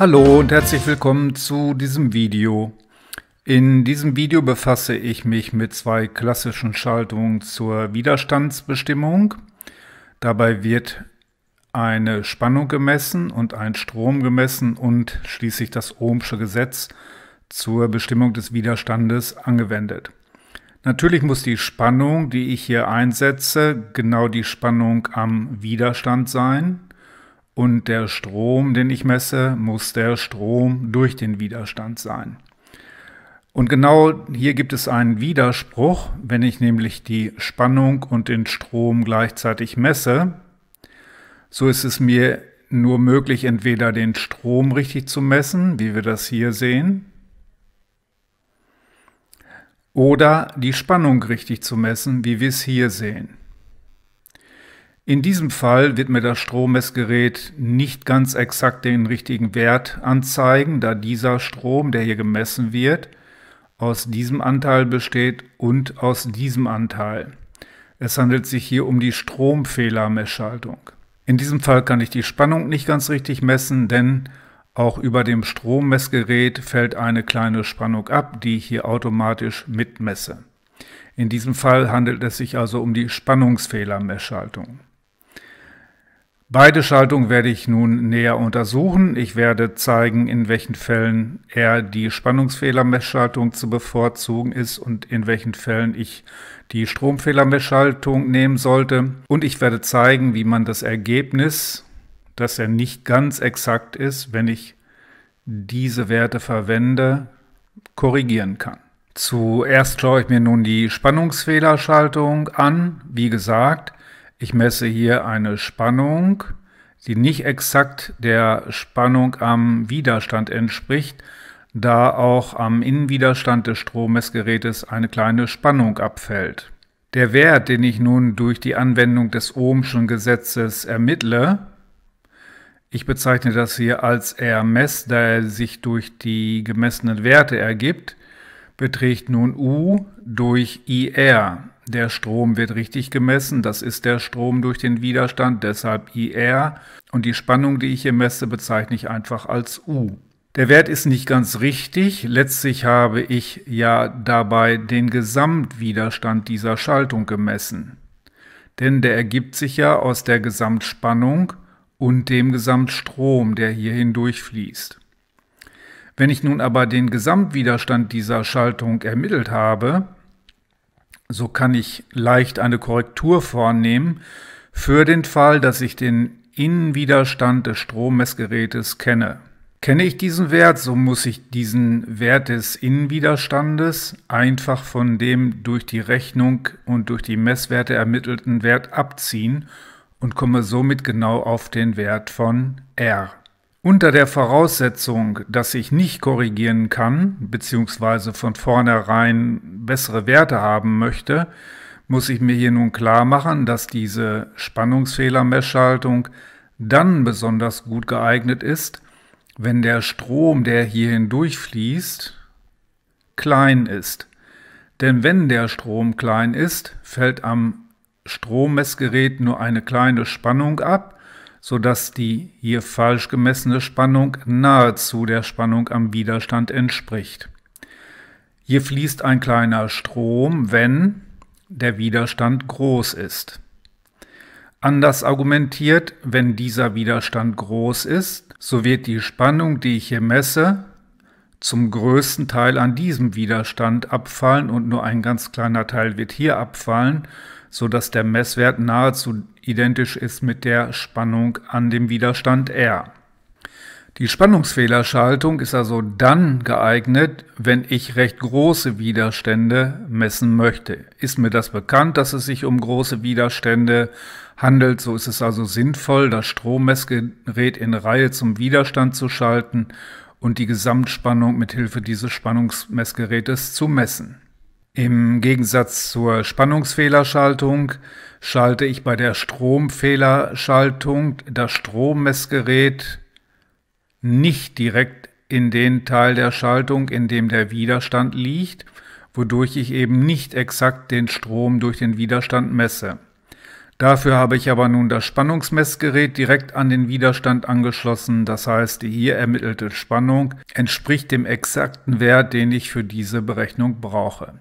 Hallo und herzlich willkommen zu diesem Video. In diesem Video befasse ich mich mit zwei klassischen Schaltungen zur Widerstandsbestimmung. Dabei wird eine Spannung gemessen und ein Strom gemessen und schließlich das Ohmsche Gesetz zur Bestimmung des Widerstandes angewendet. Natürlich muss die Spannung, die ich hier einsetze, genau die Spannung am Widerstand sein. Und der Strom, den ich messe, muss der Strom durch den Widerstand sein. Und genau hier gibt es einen Widerspruch, wenn ich nämlich die Spannung und den Strom gleichzeitig messe, so ist es mir nur möglich, entweder den Strom richtig zu messen, wie wir das hier sehen, oder die Spannung richtig zu messen, wie wir es hier sehen. In diesem Fall wird mir das Strommessgerät nicht ganz exakt den richtigen Wert anzeigen, da dieser Strom, der hier gemessen wird, aus diesem Anteil besteht und aus diesem Anteil. Es handelt sich hier um die Stromfehlermessschaltung. In diesem Fall kann ich die Spannung nicht ganz richtig messen, denn auch über dem Strommessgerät fällt eine kleine Spannung ab, die ich hier automatisch mitmesse. In diesem Fall handelt es sich also um die Spannungsfehlermessschaltung. Beide Schaltungen werde ich nun näher untersuchen. Ich werde zeigen, in welchen Fällen eher die Spannungsfehlermessschaltung zu bevorzugen ist und in welchen Fällen ich die Stromfehlermessschaltung nehmen sollte. Und ich werde zeigen, wie man das Ergebnis, das er nicht ganz exakt ist, wenn ich diese Werte verwende, korrigieren kann. Zuerst schaue ich mir nun die Spannungsfehlerschaltung an. Wie gesagt, ich messe hier eine Spannung, die nicht exakt der Spannung am Widerstand entspricht, da auch am Innenwiderstand des Strommessgerätes eine kleine Spannung abfällt. Der Wert, den ich nun durch die Anwendung des Ohmschen Gesetzes ermittle, ich bezeichne das hier als R-Mess, da er sich durch die gemessenen Werte ergibt, beträgt nun U durch IR. Der Strom wird richtig gemessen, das ist der Strom durch den Widerstand, deshalb IR. Und die Spannung, die ich hier messe, bezeichne ich einfach als U. Der Wert ist nicht ganz richtig. Letztlich habe ich ja dabei den Gesamtwiderstand dieser Schaltung gemessen. Denn der ergibt sich ja aus der Gesamtspannung und dem Gesamtstrom, der hier hindurch fließt. Wenn ich nun aber den Gesamtwiderstand dieser Schaltung ermittelt habe, so kann ich leicht eine Korrektur vornehmen für den Fall, dass ich den Innenwiderstand des Strommessgerätes kenne. Kenne ich diesen Wert, so muss ich diesen Wert des Innenwiderstandes einfach von dem durch die Rechnung und durch die Messwerte ermittelten Wert abziehen und komme somit genau auf den Wert von R. Unter der Voraussetzung, dass ich nicht korrigieren kann, bzw. von vornherein bessere Werte haben möchte, muss ich mir hier nun klar machen, dass diese Spannungsfehlermessschaltung dann besonders gut geeignet ist, wenn der Strom, der hier hindurch fließt, klein ist. Denn wenn der Strom klein ist, fällt am Strommessgerät nur eine kleine Spannung ab sodass die hier falsch gemessene Spannung nahezu der Spannung am Widerstand entspricht. Hier fließt ein kleiner Strom, wenn der Widerstand groß ist. Anders argumentiert, wenn dieser Widerstand groß ist, so wird die Spannung, die ich hier messe, zum größten Teil an diesem Widerstand abfallen und nur ein ganz kleiner Teil wird hier abfallen sodass der Messwert nahezu identisch ist mit der Spannung an dem Widerstand R. Die Spannungsfehlerschaltung ist also dann geeignet, wenn ich recht große Widerstände messen möchte. Ist mir das bekannt, dass es sich um große Widerstände handelt, so ist es also sinnvoll, das Strommessgerät in Reihe zum Widerstand zu schalten und die Gesamtspannung mithilfe dieses Spannungsmessgerätes zu messen. Im Gegensatz zur Spannungsfehlerschaltung schalte ich bei der Stromfehlerschaltung das Strommessgerät nicht direkt in den Teil der Schaltung, in dem der Widerstand liegt, wodurch ich eben nicht exakt den Strom durch den Widerstand messe. Dafür habe ich aber nun das Spannungsmessgerät direkt an den Widerstand angeschlossen, das heißt die hier ermittelte Spannung entspricht dem exakten Wert, den ich für diese Berechnung brauche.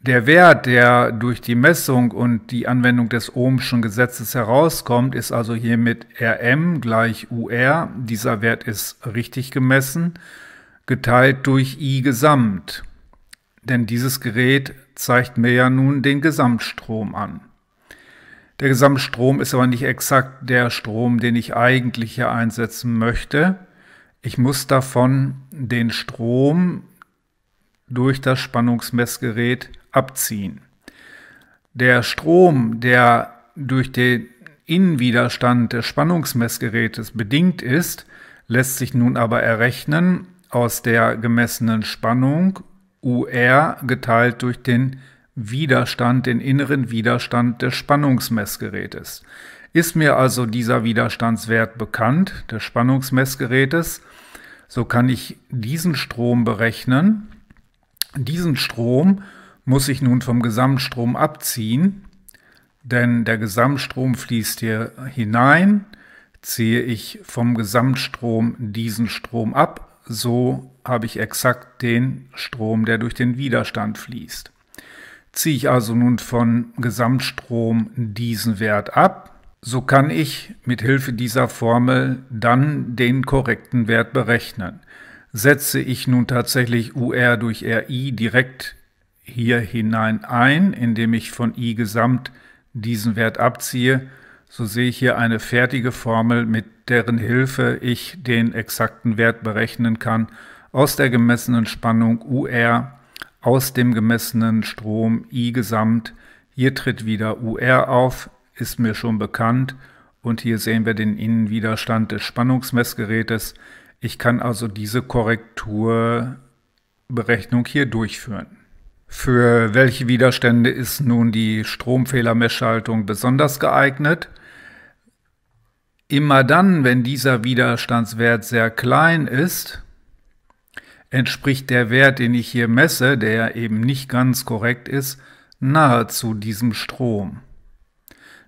Der Wert, der durch die Messung und die Anwendung des Ohmschen Gesetzes herauskommt, ist also hiermit Rm gleich UR. Dieser Wert ist richtig gemessen, geteilt durch I gesamt. Denn dieses Gerät zeigt mir ja nun den Gesamtstrom an. Der Gesamtstrom ist aber nicht exakt der Strom, den ich eigentlich hier einsetzen möchte. Ich muss davon den Strom durch das Spannungsmessgerät abziehen. Der Strom, der durch den Innenwiderstand des Spannungsmessgerätes bedingt ist, lässt sich nun aber errechnen aus der gemessenen Spannung UR geteilt durch den Widerstand, den inneren Widerstand des Spannungsmessgerätes. Ist mir also dieser Widerstandswert bekannt, des Spannungsmessgerätes, so kann ich diesen Strom berechnen. Diesen Strom muss ich nun vom Gesamtstrom abziehen, denn der Gesamtstrom fließt hier hinein. Ziehe ich vom Gesamtstrom diesen Strom ab, so habe ich exakt den Strom, der durch den Widerstand fließt. Ziehe ich also nun von Gesamtstrom diesen Wert ab, so kann ich mit Hilfe dieser Formel dann den korrekten Wert berechnen. Setze ich nun tatsächlich UR durch RI direkt hier hinein ein, indem ich von I gesamt diesen Wert abziehe, so sehe ich hier eine fertige Formel, mit deren Hilfe ich den exakten Wert berechnen kann aus der gemessenen Spannung UR aus dem gemessenen Strom I gesamt. Hier tritt wieder UR auf, ist mir schon bekannt. Und hier sehen wir den Innenwiderstand des Spannungsmessgerätes. Ich kann also diese Korrekturberechnung hier durchführen. Für welche Widerstände ist nun die Stromfehlermessschaltung besonders geeignet? Immer dann, wenn dieser Widerstandswert sehr klein ist, entspricht der Wert, den ich hier messe, der eben nicht ganz korrekt ist, nahezu diesem Strom.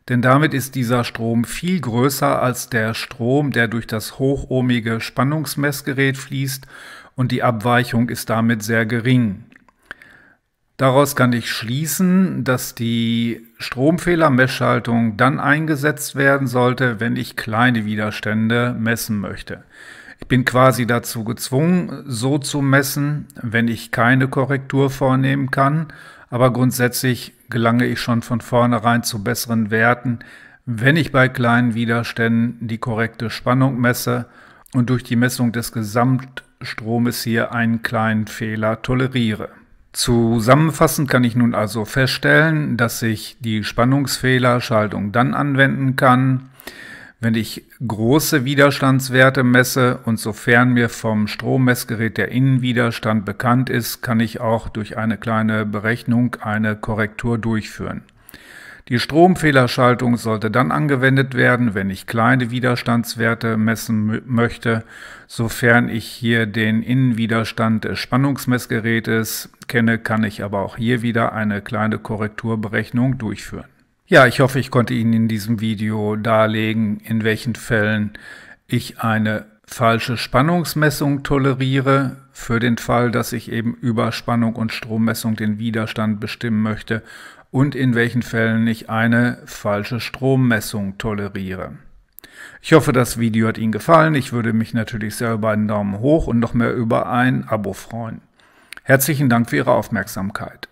Denn damit ist dieser Strom viel größer als der Strom, der durch das hochohmige Spannungsmessgerät fließt und die Abweichung ist damit sehr gering. Daraus kann ich schließen, dass die Stromfehlermessschaltung dann eingesetzt werden sollte, wenn ich kleine Widerstände messen möchte. Ich bin quasi dazu gezwungen, so zu messen, wenn ich keine Korrektur vornehmen kann. Aber grundsätzlich gelange ich schon von vornherein zu besseren Werten, wenn ich bei kleinen Widerständen die korrekte Spannung messe und durch die Messung des Gesamtstromes hier einen kleinen Fehler toleriere. Zusammenfassend kann ich nun also feststellen, dass ich die Spannungsfehlerschaltung dann anwenden kann, wenn ich große Widerstandswerte messe und sofern mir vom Strommessgerät der Innenwiderstand bekannt ist, kann ich auch durch eine kleine Berechnung eine Korrektur durchführen. Die Stromfehlerschaltung sollte dann angewendet werden, wenn ich kleine Widerstandswerte messen möchte, sofern ich hier den Innenwiderstand des Spannungsmessgerätes kenne, kann ich aber auch hier wieder eine kleine Korrekturberechnung durchführen. Ja, ich hoffe, ich konnte Ihnen in diesem Video darlegen, in welchen Fällen ich eine falsche Spannungsmessung toleriere, für den Fall, dass ich eben über Spannung und Strommessung den Widerstand bestimmen möchte und in welchen Fällen ich eine falsche Strommessung toleriere. Ich hoffe, das Video hat Ihnen gefallen. Ich würde mich natürlich sehr über einen Daumen hoch und noch mehr über ein Abo freuen. Herzlichen Dank für Ihre Aufmerksamkeit.